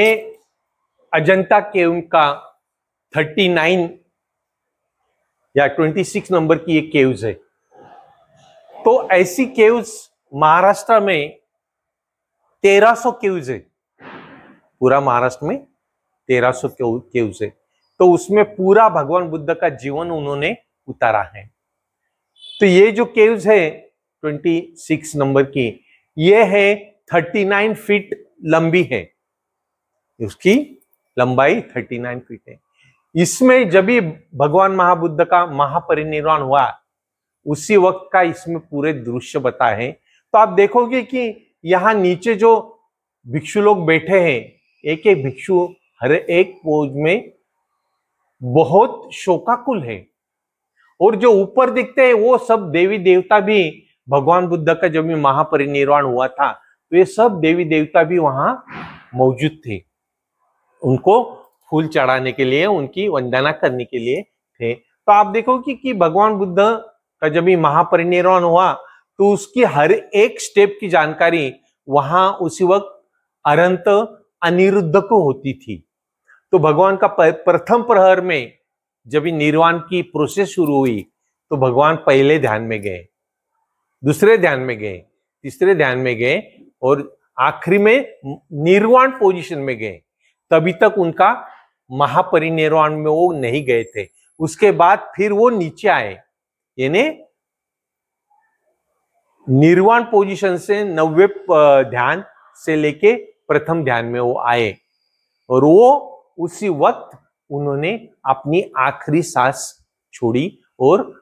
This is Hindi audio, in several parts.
ये अजंता केव का 39 या 26 नंबर की ये केव्स है तो ऐसी केव्स महाराष्ट्र में 1300 केव्स है पूरा महाराष्ट्र में 1300 केव्स है तो उसमें पूरा भगवान बुद्ध का जीवन उन्होंने उतारा है तो ये जो केव्स है 26 नंबर की ये है 39 फीट लंबी है उसकी लंबाई 39 फीट है इसमें जब भी भगवान महाबुद्ध का महापरिनिर्वाण हुआ उसी वक्त का इसमें पूरे दृश्य बता है तो आप देखोगे कि यहाँ नीचे जो भिक्षु लोग बैठे हैं एक एक भिक्षु हर एक पोज में बहुत शोकाकुल है और जो ऊपर दिखते हैं वो सब देवी देवता भी भगवान बुद्ध का जब भी महापरिनिर्वाण हुआ था तो ये सब देवी देवता भी वहां मौजूद थे उनको फूल चढ़ाने के लिए उनकी वंदना करने के लिए थे तो आप देखो कि, कि भगवान बुद्ध का जब महापरिनिर्वाण हुआ तो उसकी हर एक स्टेप की जानकारी वहां उसी वक्त अरंत अनिरुद्ध को होती थी तो भगवान का प्रथम प्रहर में जब निर्वाण की प्रोसेस शुरू हुई तो भगवान पहले ध्यान में गए दूसरे ध्यान में गए तीसरे ध्यान में गए और आखिरी में निर्वाण पोजीशन में गए तभी तक उनका महापरिनिर्वाण में वो नहीं गए थे उसके बाद फिर वो नीचे आए यानी निर्वाण पोजीशन से नवे ध्यान से लेके प्रथम ध्यान में वो आए और वो उसी वक्त उन्होंने अपनी आखिरी सांस छोड़ी और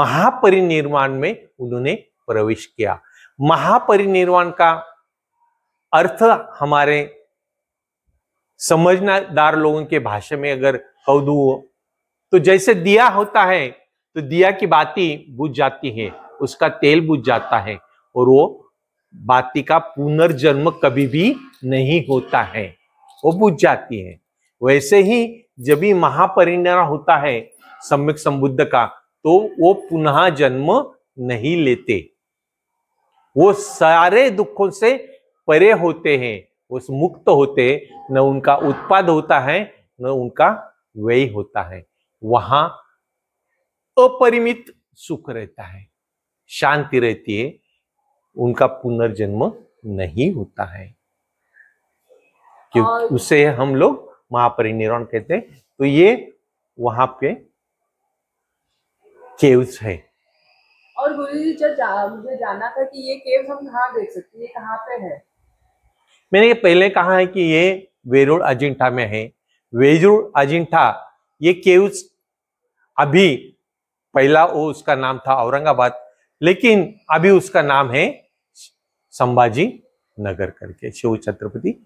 महापरिनिर्वाण में उन्होंने प्रवेश किया महापरिनिर्वाण का अर्थ हमारे समझदार लोगों के भाषा में अगर कह दू तो जैसे दिया होता है तो दिया की बाती बुझ जाती है उसका तेल बुझ जाता है और वो बाती का पुनर्जन्म कभी भी नहीं होता है वो बुझ जाती है वैसे ही जब भी महापरिणाम होता है सम्यक संबुद्ध का तो वो पुनः जन्म नहीं लेते वो सारे दुखों से परे होते हैं उस मुक्त होते न उनका उत्पाद होता है न उनका व्यय होता है वहां अपरिमित सुख रहता है शांति रहती है उनका पुनर्जन्म नहीं होता है क्योंकि उसे हम लोग महापरिनिर्वाण कहते हैं तो ये वहां पे केव्स है और गुरु जी जब मुझे जाना था कि ये केव्स हम कहा देख सकते हैं कहाँ पे है मैंने ये पहले कहा है कि ये वेरुड़ अजिंठा में है वेरुड़ अजिंठा ये केव्स अभी पहला वो उसका नाम था औरंगाबाद लेकिन अभी उसका नाम है संभाजी नगर करके शिव छत्रपति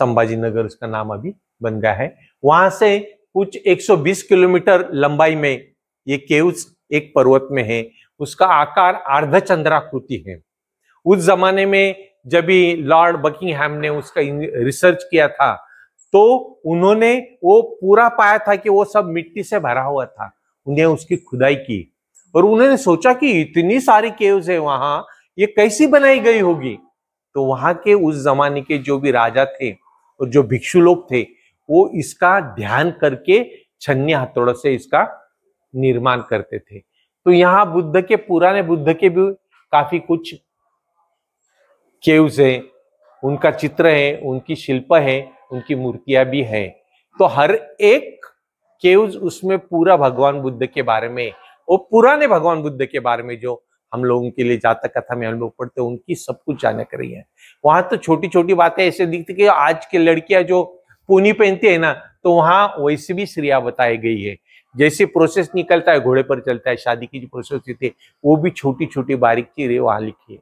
संभाजी नगर उसका नाम अभी बन गया है वहां से कुछ 120 किलोमीटर लंबाई में ये केव्स एक पर्वत में है उसका आकार अर्धचंद्राकृति है उस जमाने में जब ही लॉर्ड बकिंगहैम ने उसका रिसर्च किया था तो उन्होंने वो पूरा पाया था कि वो सब मिट्टी से भरा हुआ था उन्हें उसकी खुदाई की और उन्होंने सोचा कि इतनी सारी केव्स है वहां ये कैसी बनाई गई होगी तो वहां के उस जमाने के जो भी राजा थे और जो भिक्षु लोग थे वो इसका ध्यान करके छन्य हथौड़ों से इसका निर्माण करते थे तो यहाँ बुद्ध के पुराने बुद्ध के भी काफी कुछ केव्स हैं उनका चित्र है उनकी शिल्प है उनकी मूर्तियां भी हैं तो हर एक केव्स उसमें पूरा भगवान बुद्ध के बारे में और पुराने भगवान बुद्ध के बारे में जो हम लोगों के लिए जातक कथा में हम लोग पढ़ते हैं उनकी सब कुछ जानक रही है वहां तो छोटी छोटी बातें ऐसे दिखती कि आज की लड़कियां जो पूनी पहनती है ना तो वहां वैसे भी श्रिया बताई गई है जैसे प्रोसेस निकलता है घोड़े पर चलता है शादी की जो प्रोसेस होती है वो भी छोटी छोटी बारीक चीजें वहां लिखी है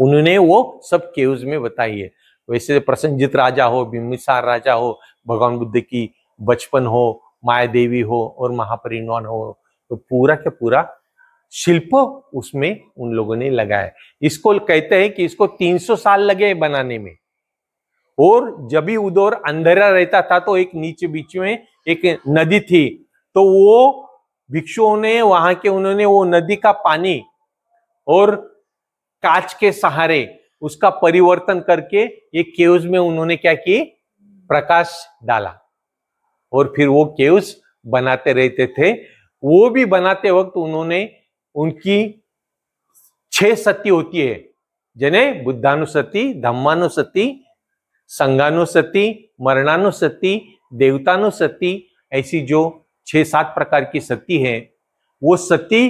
उन्होंने वो सब केव्स में बताई है वैसे तो प्रसंजित राजा हो बिमिसार राजा हो भगवान बुद्ध की बचपन हो माया देवी हो और महापरिनिर्वाण हो तो पूरा का पूरा शिल्प उसमें उन लोगों ने लगाया इसको कहते हैं कि इसको 300 साल लगे बनाने में और जब भी उधर अंधेरा रहता था तो एक नीचे बीच में एक नदी थी तो वो भिक्षुओं ने वहां के उन्होंने वो नदी का पानी और कांच के सहारे उसका परिवर्तन करके ये केव्स में उन्होंने क्या की प्रकाश डाला और फिर वो केव्स बनाते रहते थे वो भी बनाते वक्त उन्होंने उनकी छह सती होती है जिन्हें बुद्धानुसती धम्मानुसती संगानुसति मरणानुसती देवतानुसती ऐसी जो छह सात प्रकार की सती है वो सती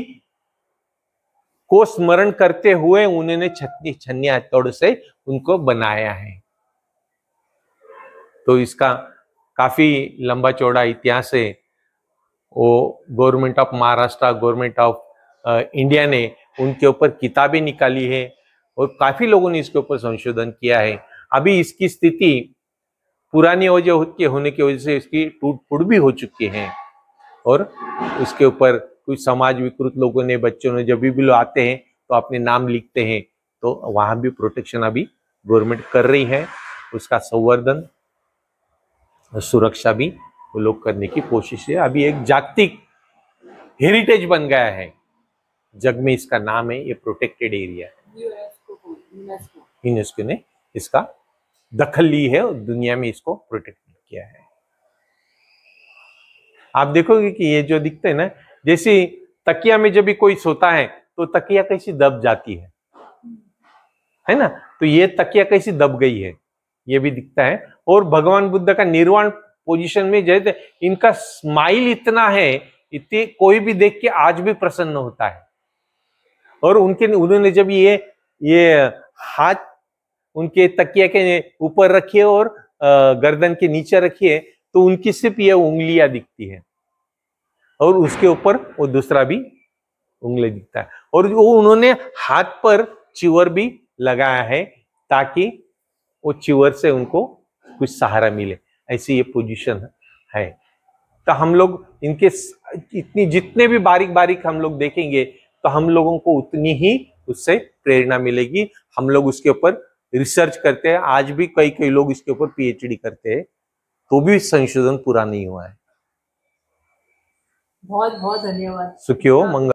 को स्मरण करते हुए उन्होंने छतनी छन्या तोड़ से उनको बनाया है तो इसका काफी लंबा चौड़ा इतिहास है वो government of Maharashtra government of India ने उनके ऊपर किताबें निकाली है और काफी लोगों ने इसके ऊपर संशोधन किया है अभी इसकी स्थिति पुरानी वजह के होने की वजह से इसकी टूट फूट भी हो चुकी है और उसके ऊपर कुछ समाज विकृत लोगों ने बच्चों ने जब भी लोग आते हैं तो अपने नाम लिखते हैं तो वहां भी प्रोटेक्शन अभी गवर्नमेंट कर रही है उसका संवर्धन सुरक्षा भी वो लोग करने की कोशिश है अभी एक जागतिक हेरिटेज बन गया है जग में इसका नाम है ये प्रोटेक्टेड एरिया है यूनेस्को ने इसका दखल ली है और दुनिया में इसको प्रोटेक्ट किया है आप देखोगे कि ये जो दिखते हैं ना जैसे तकिया में जब भी कोई सोता है तो तकिया कैसी दब जाती है है ना तो ये तकिया कैसी दब गई है ये भी दिखता है और भगवान बुद्ध का निर्वाण पोजीशन में जैसे इनका स्माइल इतना है इतनी कोई भी देख के आज भी प्रसन्न होता है और उनके उन्होंने जब ये ये हाथ उनके तकिया के ऊपर रखिए और गर्दन के नीचे रखिए तो उनकी सिर्फ ये उंगलियां दिखती है और उसके ऊपर वो दूसरा भी उंगली दिखता है और वो उन्होंने हाथ पर चिवर भी लगाया है ताकि वो चिवर से उनको कुछ सहारा मिले ऐसी ये पोजीशन है तो हम लोग इनके इतनी जितने भी बारीक बारीक हम लोग देखेंगे तो हम लोगों को उतनी ही उससे प्रेरणा मिलेगी हम लोग उसके ऊपर रिसर्च करते हैं आज भी कई कई लोग इसके ऊपर पीएचडी करते हैं तो भी संशोधन पूरा नहीं हुआ है बहुत बहुत धन्यवाद सुखियो हाँ। मंगल